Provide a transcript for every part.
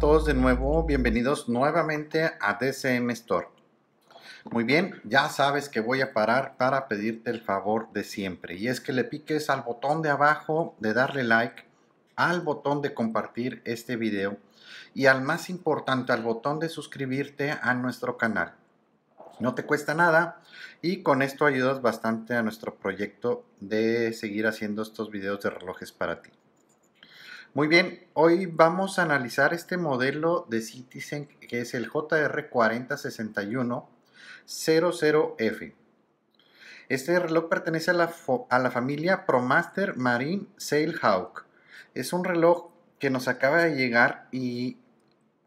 todos de nuevo, bienvenidos nuevamente a DCM Store. Muy bien, ya sabes que voy a parar para pedirte el favor de siempre y es que le piques al botón de abajo de darle like, al botón de compartir este video y al más importante al botón de suscribirte a nuestro canal. No te cuesta nada y con esto ayudas bastante a nuestro proyecto de seguir haciendo estos videos de relojes para ti. Muy bien, hoy vamos a analizar este modelo de Citizen que es el JR406100F. Este reloj pertenece a la, a la familia Promaster Marine Sailhawk. Es un reloj que nos acaba de llegar y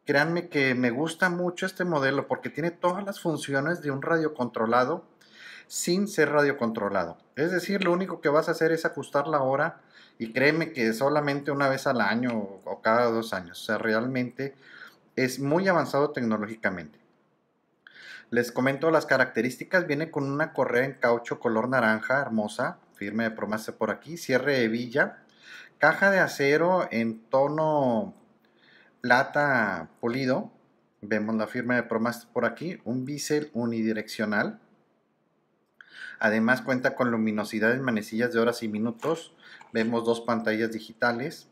créanme que me gusta mucho este modelo porque tiene todas las funciones de un radio controlado sin ser radiocontrolado. Es decir, lo único que vas a hacer es ajustar la hora y créeme que solamente una vez al año o cada dos años. O sea, realmente es muy avanzado tecnológicamente. Les comento las características. Viene con una correa en caucho color naranja, hermosa, firme de promase por aquí, cierre de villa, caja de acero en tono plata polido. Vemos la firma de Promaster por aquí, un bisel unidireccional Además cuenta con luminosidad en manecillas de horas y minutos. Vemos dos pantallas digitales.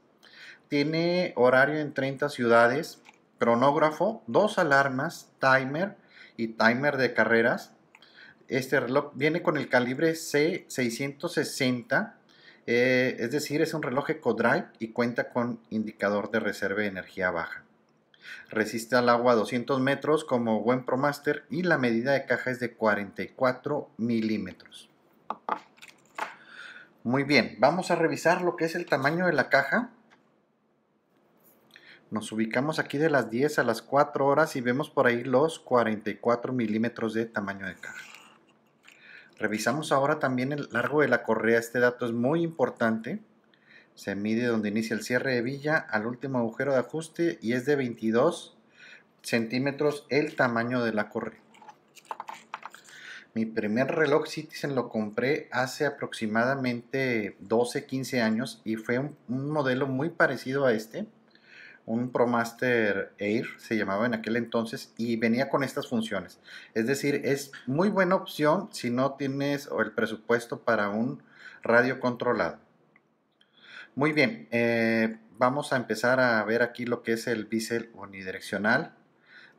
Tiene horario en 30 ciudades, cronógrafo, dos alarmas, timer y timer de carreras. Este reloj viene con el calibre C660, eh, es decir, es un reloj drive y cuenta con indicador de reserva de energía baja. Resiste al agua 200 metros como buen ProMaster y la medida de caja es de 44 milímetros. Muy bien, vamos a revisar lo que es el tamaño de la caja. Nos ubicamos aquí de las 10 a las 4 horas y vemos por ahí los 44 milímetros de tamaño de caja. Revisamos ahora también el largo de la correa, este dato es muy importante. Se mide donde inicia el cierre de villa al último agujero de ajuste y es de 22 centímetros el tamaño de la correa. Mi primer reloj Citizen lo compré hace aproximadamente 12, 15 años y fue un, un modelo muy parecido a este. Un ProMaster Air se llamaba en aquel entonces y venía con estas funciones. Es decir, es muy buena opción si no tienes el presupuesto para un radio controlado. Muy bien, eh, vamos a empezar a ver aquí lo que es el bisel unidireccional.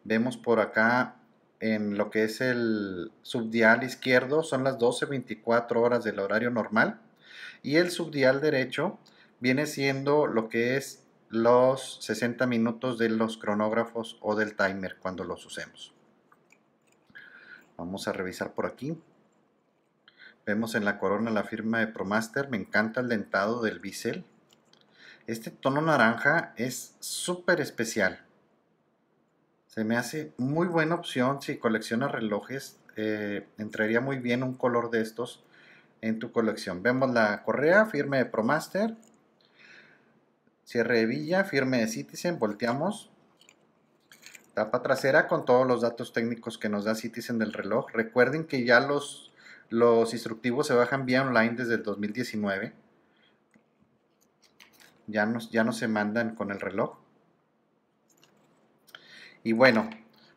Vemos por acá en lo que es el subdial izquierdo son las 12.24 horas del horario normal y el subdial derecho viene siendo lo que es los 60 minutos de los cronógrafos o del timer cuando los usemos. Vamos a revisar por aquí. Vemos en la corona la firma de ProMaster. Me encanta el dentado del bisel. Este tono naranja es súper especial. Se me hace muy buena opción si colecciona relojes. Eh, entraría muy bien un color de estos en tu colección. Vemos la correa firme de Promaster. Cierre de villa, firme de Citizen, volteamos. Tapa trasera con todos los datos técnicos que nos da Citizen del reloj. Recuerden que ya los, los instructivos se bajan vía online desde el 2019 ya no, ya no se mandan con el reloj. Y bueno,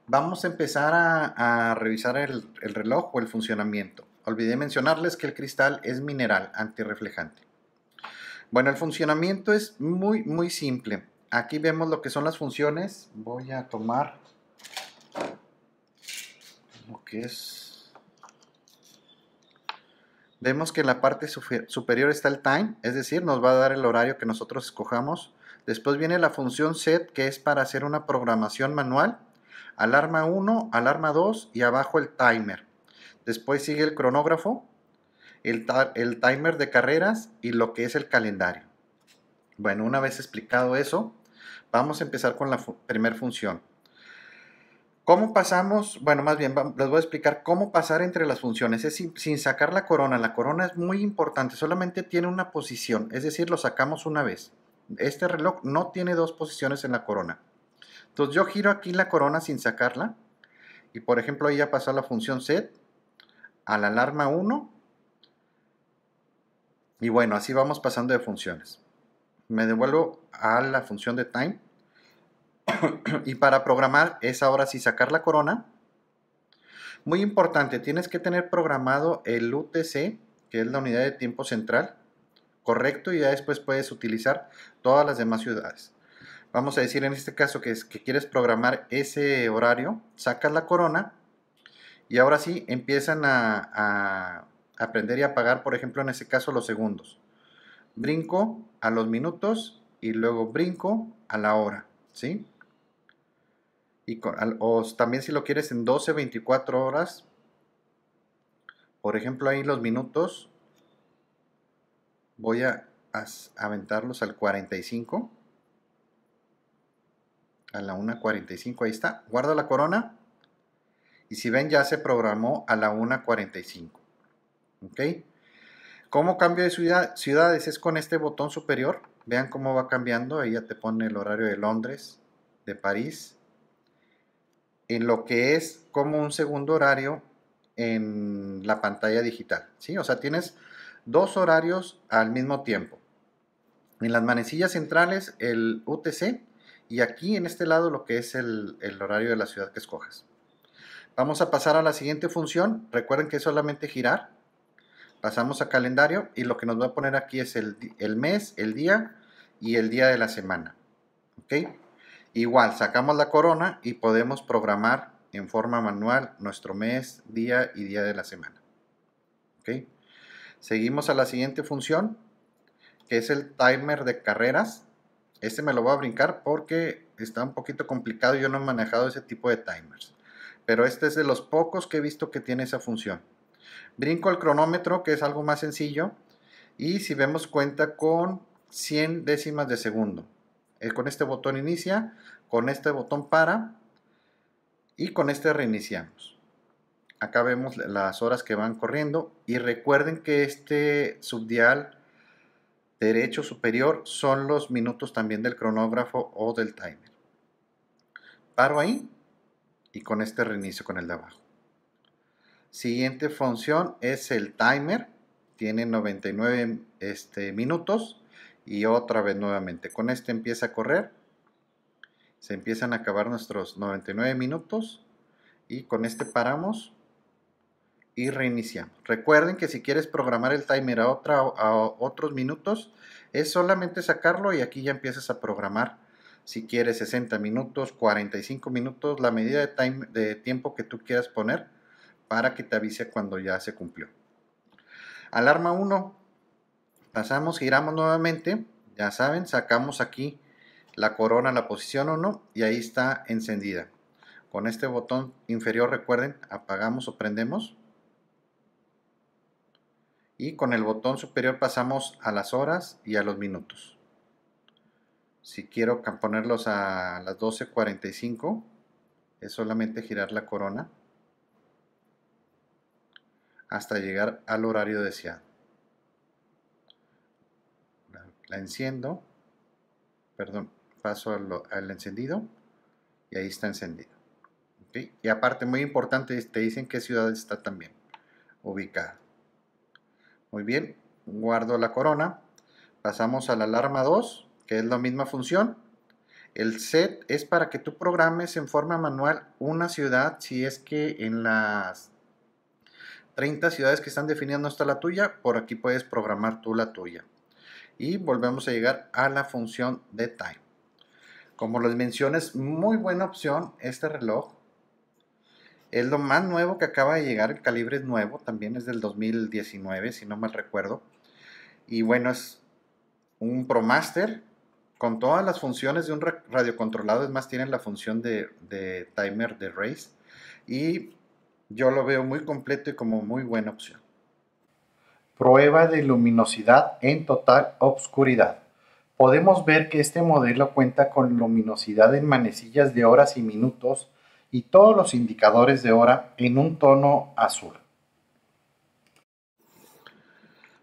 vamos a empezar a, revisar el, el, reloj o el funcionamiento. Olvidé mencionarles que el cristal es mineral antirreflejante. Bueno, el funcionamiento es muy, muy simple. Aquí vemos lo que son las funciones. Voy a tomar lo que es Vemos que en la parte superior está el time, es decir, nos va a dar el horario que nosotros escojamos. Después viene la función set, que es para hacer una programación manual. Alarma 1, alarma 2 y abajo el timer. Después sigue el cronógrafo, el, timer de carreras y lo que es el calendario. Bueno, una vez explicado eso, vamos a empezar con la primera función. ¿Cómo pasamos? Bueno, más bien les voy a explicar cómo pasar entre las funciones. Es sin, sacar la corona. La corona es muy importante, solamente tiene una posición, es decir, lo sacamos una vez. Este reloj no tiene dos posiciones en la corona. Entonces yo giro aquí la corona sin sacarla. Y por ejemplo, ahí ya pasó a la función set, a la alarma 1. Y bueno, así vamos pasando de funciones. Me devuelvo a la función de time. y para programar es ahora sí sacar la corona. Muy importante, tienes que tener programado el UTC, que es la unidad de tiempo central, correcto, y ya después puedes utilizar todas las demás ciudades. Vamos a decir en este caso que, es, que quieres programar ese horario, sacas la corona y ahora sí empiezan a, a aprender y apagar, por ejemplo, en este caso los segundos. Brinco a los minutos y luego brinco a la hora, ¿sí? Y o también si lo quieres en 12, 24 horas. Por ejemplo, ahí los minutos. Voy a, aventarlos al 45. A la 1.45, ahí está. guarda la corona. Y si ven, ya se programó a la 1.45. ¿Ok? ¿Cómo cambio de ciudad, ciudades? Es con este botón superior. Vean cómo va cambiando. Ahí ya te pone el horario de Londres, de París, en lo que es como un segundo horario en la pantalla digital. ¿sí? O sea, tienes dos horarios al mismo tiempo. En las manecillas centrales el UTC y aquí en este lado lo que es el, horario de la ciudad que escojas. Vamos a pasar a la siguiente función. Recuerden que es solamente girar. Pasamos a calendario y lo que nos va a poner aquí es el, el mes, el día y el día de la semana. ¿ok? Igual, sacamos la corona y podemos programar en forma manual nuestro mes, día y día de la semana. Seguimos a la siguiente función, que es el timer de carreras. Este me lo voy a brincar porque está un poquito complicado, yo no he manejado ese tipo de timers. Pero este es de los pocos que he visto que tiene esa función. Brinco el cronómetro, que es algo más sencillo, y si vemos cuenta con 100 décimas de segundo. Eh, con este botón inicia, con este botón para y con este reiniciamos. Acá vemos las horas que van corriendo y recuerden que este subdial derecho superior son los minutos también del cronógrafo o del timer. Paro ahí y con este reinicio con el de abajo. Siguiente función es el timer, tiene 99 este, minutos y otra vez nuevamente. Con este empieza a correr. Se empiezan a acabar nuestros 99 minutos y con este paramos y reiniciamos. Recuerden que si quieres programar el timer a, otra, a otros minutos, es solamente sacarlo y aquí ya empiezas a programar. Si quieres 60 minutos, 45 minutos, la medida de, de tiempo que tú quieras poner para que te avise cuando ya se cumplió. Alarma 1, Pasamos, giramos nuevamente. Ya saben, sacamos aquí la corona, la posición o y ahí está encendida. Con este botón inferior, recuerden, apagamos o prendemos. Y con el botón superior pasamos a las horas y a los minutos. Si quiero ponerlos a las 12.45, es solamente girar la corona hasta llegar al horario deseado enciendo, perdón, paso al, encendido y ahí está encendido. Y aparte, muy importante, te dicen qué ciudad está también ubicada. Muy bien, guardo la corona. Pasamos a la alarma 2, que es la misma función. El set es para que tú programes en forma manual una ciudad si es que en las 30 ciudades que están definiendo está la tuya, por aquí puedes programar tú la tuya y volvemos a llegar a la función de time. Como les mencioné, es muy buena opción este reloj. Es lo más nuevo que acaba de llegar, el calibre es nuevo, también es del 2019, si no mal recuerdo. Y bueno, es un ProMaster con todas las funciones de un radiocontrolado, es más, tiene la función de, de timer de race. Y yo lo veo muy completo y como muy buena opción prueba de luminosidad en total obscuridad. Podemos ver que este modelo cuenta con luminosidad en manecillas de horas y minutos y todos los indicadores de hora en un tono azul.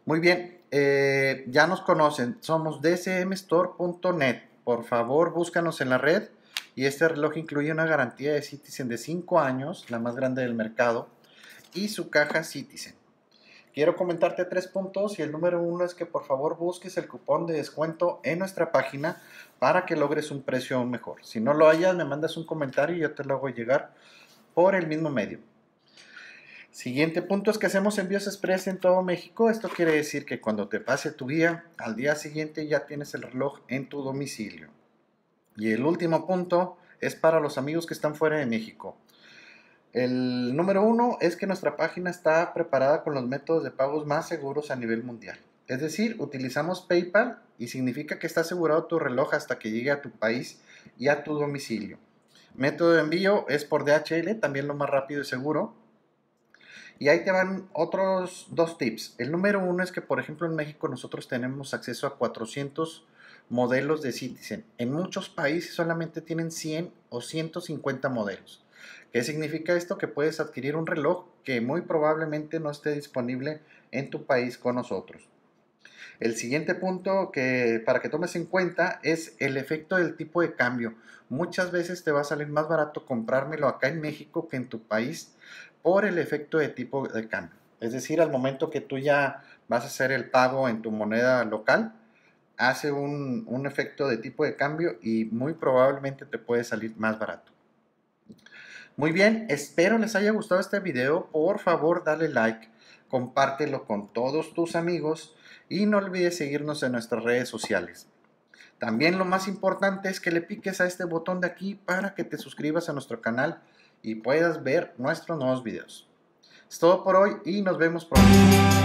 Muy bien, eh, ya nos conocen, somos dcmstore.net. Por favor, búscanos en la red. Y este reloj incluye una garantía de Citizen de 5 años, la más grande del mercado, y su caja Citizen. Quiero comentarte tres puntos y el número uno es que por favor busques el cupón de descuento en nuestra página para que logres un precio mejor. Si no lo hayas, me mandas un comentario y yo te lo hago llegar por el mismo medio. Siguiente punto es que hacemos envíos express en todo México. Esto quiere decir que cuando te pase tu guía, al día siguiente ya tienes el reloj en tu domicilio. Y el último punto es para los amigos que están fuera de México. El número uno es que nuestra página está preparada con los métodos de pagos más seguros a nivel mundial. Es decir, utilizamos PayPal y significa que está asegurado tu reloj hasta que llegue a tu país y a tu domicilio. Método de envío es por DHL, también lo más rápido y seguro. Y ahí te van otros dos tips. El número uno es que, por ejemplo, en México nosotros tenemos acceso a 400 modelos de Citizen. En muchos países solamente tienen 100 o 150 modelos. ¿Qué significa esto? Que puedes adquirir un reloj que muy probablemente no esté disponible en tu país con nosotros. El siguiente punto que para que tomes en cuenta es el efecto del tipo de cambio. Muchas veces te va a salir más barato comprármelo acá en México que en tu país por el efecto de tipo de cambio. Es decir, al momento que tú ya vas a hacer el pago en tu moneda local, hace un, un efecto de tipo de cambio y muy probablemente te puede salir más barato. Muy bien, espero les haya gustado este video. Por favor, dale like, compártelo con todos tus amigos y no olvides seguirnos en nuestras redes sociales. También lo más importante es que le piques a este botón de aquí para que te suscribas a nuestro canal y puedas ver nuestros nuevos videos. Es todo por hoy y nos vemos pronto.